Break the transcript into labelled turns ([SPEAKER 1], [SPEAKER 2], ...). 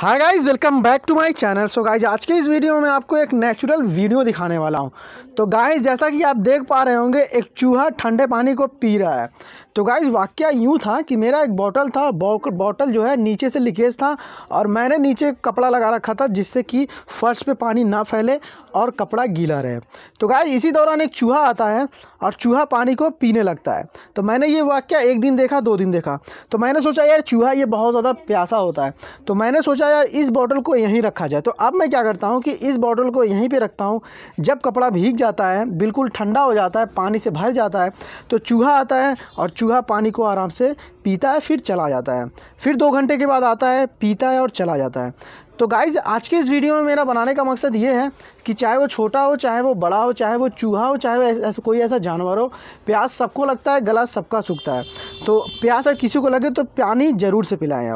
[SPEAKER 1] hi guys welcome back to my channel so guys आज के इस वीडियो में आपको एक नेचुरल वीडियो दिखाने वाला हूँ तो गाइस जैसा कि आप देख पा रहे होंगे एक चूहा ठंडे पानी को पी रहा है तो गाइस वाक्य यूँ था कि मेरा एक बॉटल था बॉटल जो है नीचे से लीकेज था और मैंने नीचे कपड़ा लगा रखा था जिससे कि फर्श पर पानी ना फैले और कपड़ा गीला रहे तो गाय इसी दौरान एक चूहा आता है और चूहा पानी को पीने लगता है तो मैंने ये वाक्य एक दिन देखा दो दिन देखा तो मैंने सोचा यार चूहा ये बहुत ज़्यादा प्यासा होता है तो मैंने सोचा सोचा यार इस बॉटल को यहीं रखा जाए तो अब मैं क्या करता हूँ कि इस बॉटल को यहीं पर रखता हूँ जब कपड़ा भीग जाता है बिल्कुल ठंडा हो जाता है पानी से भर जाता है तो चूहा आता है और चूहा पानी को आराम से पीता है फिर चला जाता है फिर दो घंटे के बाद आता है पीता है और चला जाता है तो गाइज़ आज के इस वीडियो में मेरा बनाने का मकसद ये है कि चाहे वो छोटा हो चाहे वो बड़ा हो चाहे वो चूहा हो चाहे वो ऐसा कोई ऐसा जानवर हो प्यास सबको लगता है गला सबका सूखता है तो प्यास अगर किसी को लगे तो पानी ज़रूर से पिलाएं आप